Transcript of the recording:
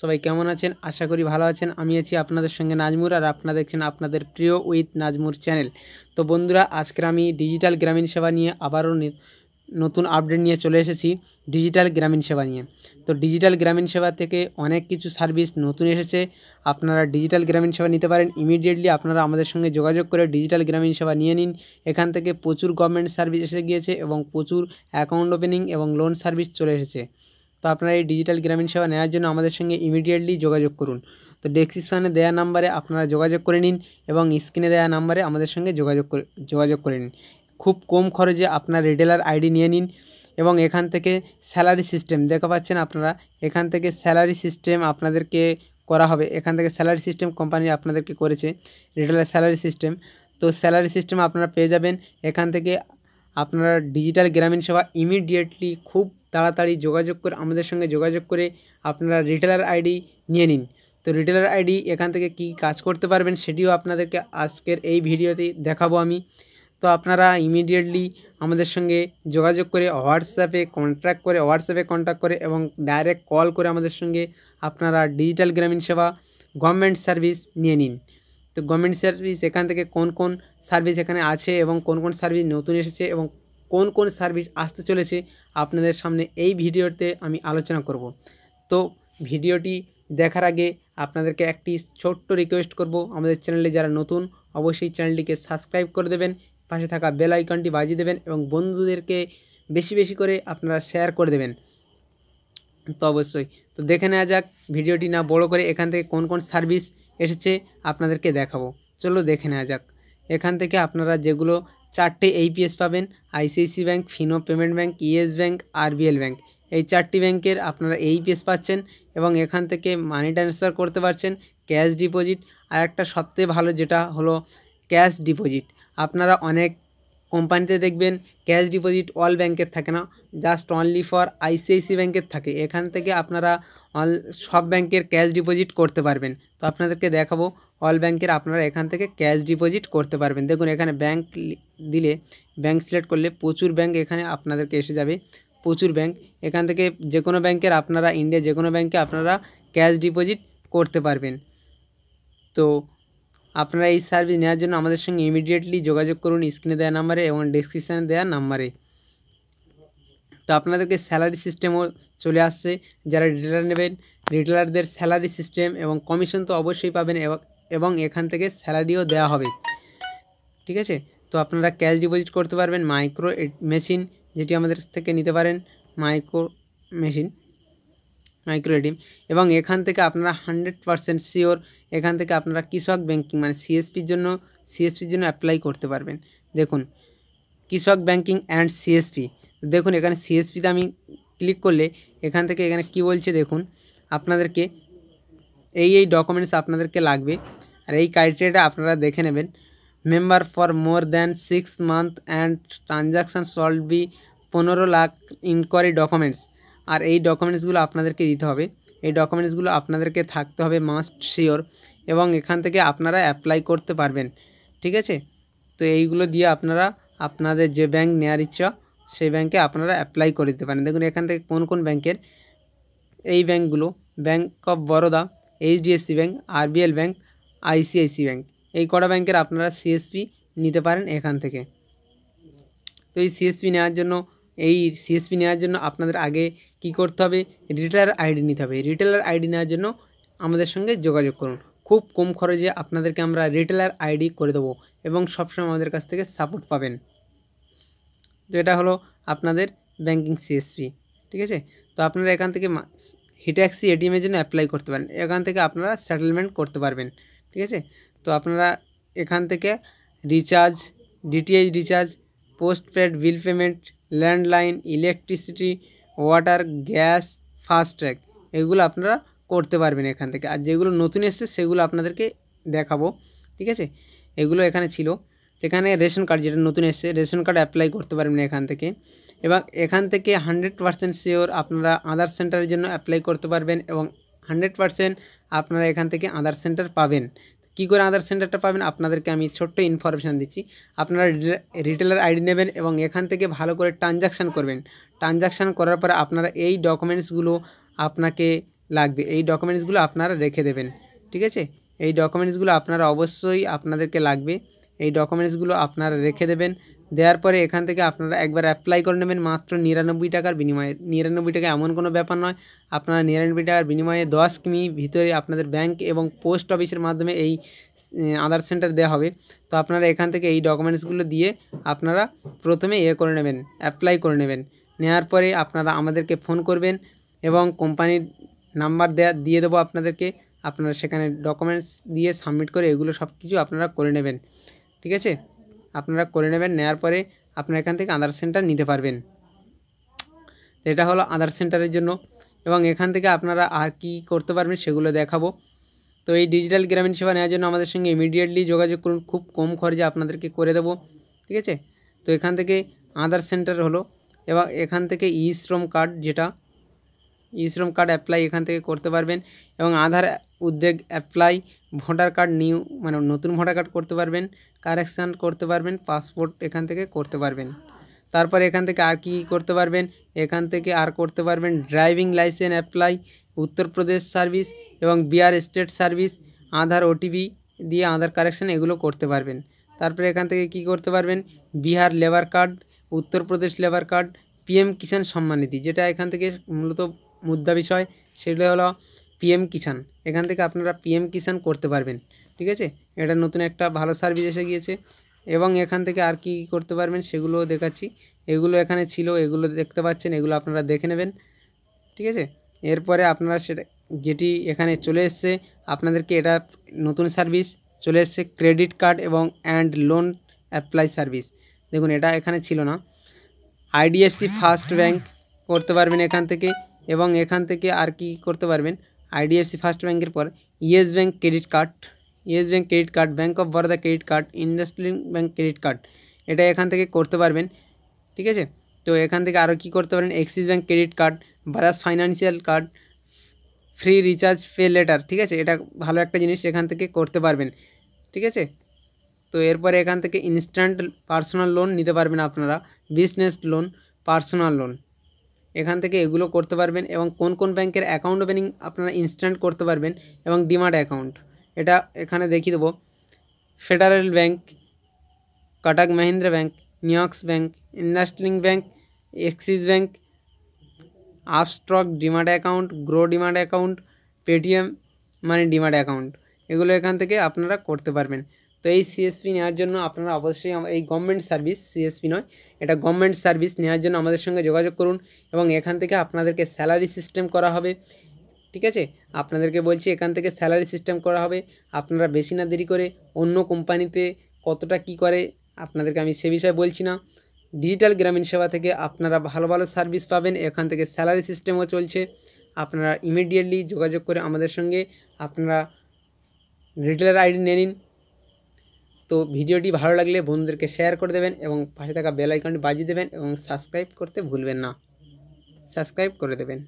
সবাই কেমন আছেন আশা করি ভালো আছেন আমি আছি আপনাদের সঙ্গে নাজমুর আর আপনারা দেখছেন আপনাদের প্রিয় উইথ নাজমুর চ্যানেল তো বন্ধুরা আজকের আমি ডিজিটাল গ্রামীণ সেবা নিয়ে আবারও নতুন আপডেট নিয়ে চলে এসেছি ডিজিটাল গ্রামীণ সেবা নিয়ে তো ডিজিটাল গ্রামীণ সেবা থেকে অনেক কিছু সার্ভিস নতুন এসেছে আপনারা ডিজিটাল গ্রামীণ সেবা নিতে পারেন ইমিডিয়েটলি আপনারা আমাদের সঙ্গে যোগাযোগ করে ডিজিটাল গ্রামীণ সেবা নিয়ে নিন এখান থেকে প্রচুর গভর্নমেন্ট সার্ভিস এসে গিয়েছে এবং প্রচুর অ্যাকাউন্ট ওপেনিং এবং লোন সার্ভিস চলে এসেছে তো আপনারা এই ডিজিটাল গ্রামীণ সেবা নেওয়ার জন্য আমাদের সঙ্গে ইমিডিয়েটলি যোগাযোগ করুন তো ডেসক্রিপশানে দেওয়া নাম্বারে আপনারা যোগাযোগ করে নিন এবং স্ক্রিনে দেওয়া নাম্বারে আমাদের সঙ্গে যোগাযোগ করে যোগাযোগ করে নিন খুব কম খরচে আপনার রিটেলার আইডি নিয়ে নিন এবং এখান থেকে স্যালারি সিস্টেম দেখা পাচ্ছেন আপনারা এখান থেকে স্যালারি সিস্টেম আপনাদেরকে করা হবে এখান থেকে স্যালারি সিস্টেম কোম্পানি আপনাদেরকে করেছে রিটেলার স্যালারি সিস্টেম তো স্যালারি সিস্টেম আপনারা পেয়ে যাবেন এখান থেকে আপনারা ডিজিটাল গ্রামীণ সেবা ইমিডিয়েটলি খুব তাড়াতাড়ি যোগাযোগ করে আমাদের সঙ্গে যোগাযোগ করে আপনারা রিটেলার আইডি নিয়ে নিন তো রিটেলার আইডি এখান থেকে কি কাজ করতে পারবেন সেটিও আপনাদেরকে আজকের এই ভিডিওতে দেখাবো আমি তো আপনারা ইমিডিয়েটলি আমাদের সঙ্গে যোগাযোগ করে হোয়াটসঅ্যাপে কন্ট্যাক্ট করে হোয়াটসঅ্যাপে কন্ট্যাক্ট করে এবং ডাইরেক্ট কল করে আমাদের সঙ্গে আপনারা ডিজিটাল গ্রামীণ সেবা গভর্নমেন্ট সার্ভিস নিয়ে নিন তো গভর্নমেন্ট সার্ভিস এখান থেকে কোন কোন সার্ভিস এখানে আছে এবং কোন কোন সার্ভিস নতুন এসেছে এবং কোন কোন সার্ভিস আসতে চলেছে আপনাদের সামনে এই ভিডিওতে আমি আলোচনা করব তো ভিডিওটি দেখার আগে আপনাদেরকে একটি ছোট্ট রিকোয়েস্ট করব আমাদের চ্যানেলে যারা নতুন অবশ্যই চ্যানেলটিকে সাবস্ক্রাইব করে দেবেন পাশে থাকা বেল আইকনটি বাজিয়ে দেবেন এবং বন্ধুদেরকে বেশি বেশি করে আপনারা শেয়ার করে দেবেন তো অবশ্যই তো দেখে নেওয়া যাক ভিডিওটি না বড় করে এখান থেকে কোন কোন সার্ভিস এসেছে আপনাদেরকে দেখাবো চলো দেখে নেওয়া যাক এখান থেকে আপনারা যেগুলো চারটে এইপিএস পাবেন ICICI bank Fino payment bank Yes bank RBL bank এই চারটি ব্যাংকের আপনারা এইপিএস পাচ্ছেন এবং এখান থেকে মানি ট্রান্সফার করতে পারছেন ক্যাশ ডিপোজিট আর একটা সবথেকে ভালো যেটা হলো ক্যাশ ডিপোজিট আপনারা অনেক কোম্পানিতে দেখবেন ক্যাশ ডিপোজিট অল ব্যাংকের থাকে না জাস্ট অনলি ফর আইসিআইসি ব্যাংকের থাকে এখান থেকে আপনারা অল সব ব্যাংকের ক্যাশ ডিপোজিট করতে পারবেন তো আপনাদেরকে দেখাবো অল ব্যাংকের আপনারা এখান থেকে ক্যাশ ডিপোজিট করতে পারবেন দেখুন এখানে ব্যাংক দিলে ব্যাংক সিলেক্ট করলে প্রচুর ব্যাংক এখানে আপনাদেরকে এসে যাবে প্রচুর ব্যাংক এখান থেকে যে কোনো ব্যাংকের আপনারা ইন্ডিয়া যে কোনো ব্যাংকে আপনারা ক্যাশ ডিপোজিট করতে পারবেন তো আপনারা এই সার্ভিস নেওয়ার জন্য আমাদের সঙ্গে ইমিডিয়েটলি যোগাযোগ করুন স্ক্রিনে দেওয়া নাম্বারে এবং ডিসক্রিপশানে দেওয়া নাম্বারে তো আপনাদেরকে স্যালারি সিস্টেমও চলে আসছে যারা রিটেলার নেবেন রিটেলারদের স্যালারি সিস্টেম এবং কমিশন তো অবশ্যই পাবেন এবং এখান থেকে স্যালারিও দেওয়া হবে ঠিক আছে তো আপনারা ক্যাশ ডিপোজিট করতে পারবেন মাইক্রো মেশিন যেটি আমাদের থেকে নিতে পারেন মাইক্রো মেশিন মাইক্রো এটিএম এবং এখান থেকে আপনারা হান্ড্রেড পারসেন্ট শিওর এখান থেকে আপনারা কৃষক ব্যাংকিং মানে সিএসপির জন্য সিএসপির জন্য অ্যাপ্লাই করতে পারবেন দেখুন কৃষক ব্যাংকিং অ্যান্ড সিএসপি দেখুন এখানে সিএসপিতে আমি ক্লিক করলে এখান থেকে এখানে কি বলছে দেখুন আপনাদেরকে এই এই ডকুমেন্টস আপনাদেরকে লাগবে আর এই ক্রাইটেরিয়াটা আপনারা দেখে নেবেন member for more than six month and transaction should be পনেরো লাখ ইনকোয়ারি ডকুমেন্টস আর এই ডকুমেন্টসগুলো আপনাদেরকে দিতে হবে এই ডকুমেন্টসগুলো আপনাদেরকে থাকতে হবে মাস্ট শিওর এবং এখান থেকে আপনারা অ্যাপ্লাই করতে পারবেন ঠিক আছে তো এইগুলো দিয়ে আপনারা আপনাদের যে ব্যাংক নেওয়ার ইচ্ছা সেই ব্যাংকে আপনারা অ্যাপ্লাই করে দিতে পারেন দেখুন এখান থেকে কোন কোন ব্যাংকের এই ব্যাংকগুলো bank of Baroda HDFC bank RBL bank ICICI bank এই কটা ব্যাংকের আপনারা সিএসপি নিতে পারেন এখান থেকে তো এই সিএসপি নেওয়ার জন্য এই সিএসপি নেওয়ার জন্য আপনাদের আগে কি করতে হবে রিটেলার আইডি নিতে হবে রিটেলার আইডি নেওয়ার জন্য আমাদের সঙ্গে যোগাযোগ করুন খুব কম খরচে আপনাদেরকে আমরা রিটেলার আইডি করে দেবো এবং সবসময় আমাদের কাছ থেকে সাপোর্ট পাবেন তো এটা হলো আপনাদের ব্যাংকিং সিএসপি ঠিক আছে তো আপনারা এখান থেকে হিট্যাক্সি এটিএমের জন্য অ্যাপ্লাই করতে পারেন এখান থেকে আপনারা সেটেলমেন্ট করতে পারবেন ঠিক আছে তো আপনারা এখান থেকে recharge DTH recharge postpaid bill payment landline electricity water gas FASTag এগুলো আপনারা করতে পারবেন এখান থেকে আর যেগুলো নতুন এসছে সেগুলো আপনাদেরকে দেখাবো ঠিক আছে এগুলো এখানে ছিল সেখানে রেশন কার্ড যেটা নতুন এসছে রেশন কার্ড অ্যাপ্লাই করতে পারবেন এখান থেকে এবং এখান থেকে হান্ড্রেড পার্সেন্ট শিওর আপনারা আধার সেন্টারের জন্য অ্যাপ্লাই করতে পারবেন এবং হান্ড্রেড পার্সেন্ট আপনারা এখান থেকে আধার সেন্টার পাবেন কি করে আধার সেন্টারটা পাবেন আপনাদেরকে আমি ছোট্ট ইনফরমেশান দিচ্ছি আপনারা রিটেলার আইডি নেবেন এবং এখান থেকে ভালো করে ট্রানজাকশান করবেন ট্রানজাকশান করার পরে আপনারা এই ডকুমেন্টসগুলো আপনাকে লাগবে এই ডকুমেন্টসগুলো আপনারা রেখে দেবেন ঠিক আছে এই ডকুমেন্টসগুলো আপনারা অবশ্যই আপনাদেরকে লাগবে এই ডকুমেন্টসগুলো আপনারা রেখে দেবেন দেওয়ার পরে এখান থেকে আপনারা একবার অ্যাপ্লাই করে নেবেন মাত্র নিরানব্বই টাকার বিনিময়ে নিরানব্বই টাকা এমন কোনো ব্যাপার নয় আপনারা নিরানব্বই টাকার বিনিময়ে দশ কিমি ভিতরে আপনাদের ব্যাংক এবং পোস্ট অফিসের মাধ্যমে এই আধার সেন্টার দেওয়া হবে তো আপনারা এখান থেকে এই ডকুমেন্টসগুলো দিয়ে আপনারা প্রথমে ইয়ে করে নেবেন অ্যাপ্লাই করে নেবেন নেওয়ার পরে আপনারা আমাদেরকে ফোন করবেন এবং কোম্পানির নাম্বার দেয়া দিয়ে দেবো আপনাদেরকে আপনারা সেখানে ডকুমেন্টস দিয়ে সাবমিট করে এগুলো সব কিছু আপনারা করে নেবেন ঠিক আছে আপনারা করে নেবেন নেওয়ার পরে আপনারা এখান থেকে আধার সেন্টার নিতে পারবেন এটা হলো আধার সেন্টারের জন্য এবং এখান থেকে আপনারা আর কি করতে পারবেন সেগুলো দেখাবো তো এই ডিজিটাল গ্রামীণ সেবা নেওয়ার জন্য আমাদের সঙ্গে ইমিডিয়েটলি যোগাযোগ করুন খুব কম খরচে আপনাদেরকে করে দেবো ঠিক আছে তো এখান থেকে আধার সেন্টার হলো এবং এখান থেকে ই শ্রম কার্ড যেটা ই শ্রম কার্ড অ্যাপ্লাই এখান থেকে করতে পারবেন এবং আধার উদ্যোগ অ্যাপ্লাই ভোটার কার্ড নিউ মানে নতুন ভোটার কার্ড করতে পারবেন কারেকশান করতে পারবেন পাসপোর্ট এখান থেকে করতে পারবেন তারপরে এখান থেকে আর কী করতে পারবেন এখান থেকে আর করতে পারবেন driving licence apply Uttar Pradesh service এবং Bihar state service Aadhaar OTP দিয়ে আধার কারেকশান এগুলো করতে পারবেন তারপরে এখান থেকে কি করতে পারবেন Bihar labour card Uttar Pradesh labour card PM Kisan Samman Nidhi যেটা এখান থেকে মূলত মুদ্রা বিষয় সেগুলো হলো পিএম কিষান এখান থেকে আপনারা পিএম কিষান করতে পারবেন ঠিক আছে এটা নতুন একটা ভালো সার্ভিস এসে গিয়েছে এবং এখান থেকে আর কি করতে পারবেন সেগুলো দেখাচ্ছি এগুলো এখানে ছিল এগুলো দেখতে পাচ্ছেন এগুলো আপনারা দেখে নেবেন ঠিক আছে এরপরে আপনারা সেটা যেটি এখানে চলে এসছে আপনাদেরকে এটা নতুন সার্ভিস চলে এসছে ক্রেডিট কার্ড এবং অ্যান্ড লোন অ্যাপ্লাই সার্ভিস দেখুন এটা এখানে ছিল না আইডিএফসি ফার্স্ট ব্যাংক করতে পারবেন এখান থেকে এবং এখান থেকে আর কি করতে পারবেন আইডিএফসি ফার্স্ট ব্যাংকের পর Yes bank credit card Yes bank credit card bank of Baroda credit card India sterling bank credit card এটা এখান থেকে করতে পারবেন ঠিক আছে তো এখান থেকে আর কি করতে পারেন এক্সিস ব্যাংক ক্রেডিট কার্ড বরাস financial card free recharge pay later ঠিক আছে এটা ভালো একটা জিনিস এখান থেকে করতে পারবেন ঠিক আছে তো এরপর এখান থেকে ইনস্ট্যান্ট পার্সোনাল লোন নিতে পারবেন আপনারা বিজনেস লোন পার্সোনাল লোন এখান থেকে এগুলা করতে পারবেন এবং কোন কোন ব্যাংকের অ্যাকাউন্ট ওপেনিং আপনারা ইনস্ট্যান্ট করতে পারবেন এবং ডিমার্ট অ্যাকাউন্ট এটা এখানে দেখি দেব federal bank Kotak Mahindra bank নিওক্স ব্যাংক ইন্ডাসট্রিং bank Axis bank Upstox demat account Groww demat account Paytm মানে ডিমার্ট অ্যাকাউন্ট এগুলো এখান থেকে আপনারা করতে পারবেন তো এই সিএসপি নেওয়ার জন্য আপনারা অবশ্যই এই गवर्नमेंट সার্ভিস সিএসপি নয় এটা গভর্নমেন্ট সার্ভিস নেওয়ার জন্য আমাদের সঙ্গে যোগাযোগ করুন এবং এখান থেকে আপনাদেরকে স্যালারি সিস্টেম করা হবে ঠিক আছে আপনাদেরকে বলছি এখান থেকে স্যালারি সিস্টেম করা হবে আপনারা বেশি না দেরি করে অন্য কোম্পানিতে কতটা কি করে আপনাদেরকে আমি সে বিষয়ে বলছি না ডিজিটাল গ্রামীণ সেবা থেকে আপনারা ভালো ভালো সার্ভিস পাবেন এখান থেকে স্যালারি সিস্টেমও চলছে আপনারা ইমিডিয়েটলি যোগাযোগ করে আমাদের সঙ্গে আপনারা রিটেলার আইডি নিয়ে নিন তো ভিডিওটি ভালো লাগলে বন্ধুদেরকে শেয়ার করে দেবেন এবং পাশে থাকা বেল আইকনটি বাজিয়ে দেবেন এবং সাবস্ক্রাইব করতে ভুলবেন না সাবস্ক্রাইব করে দেবেন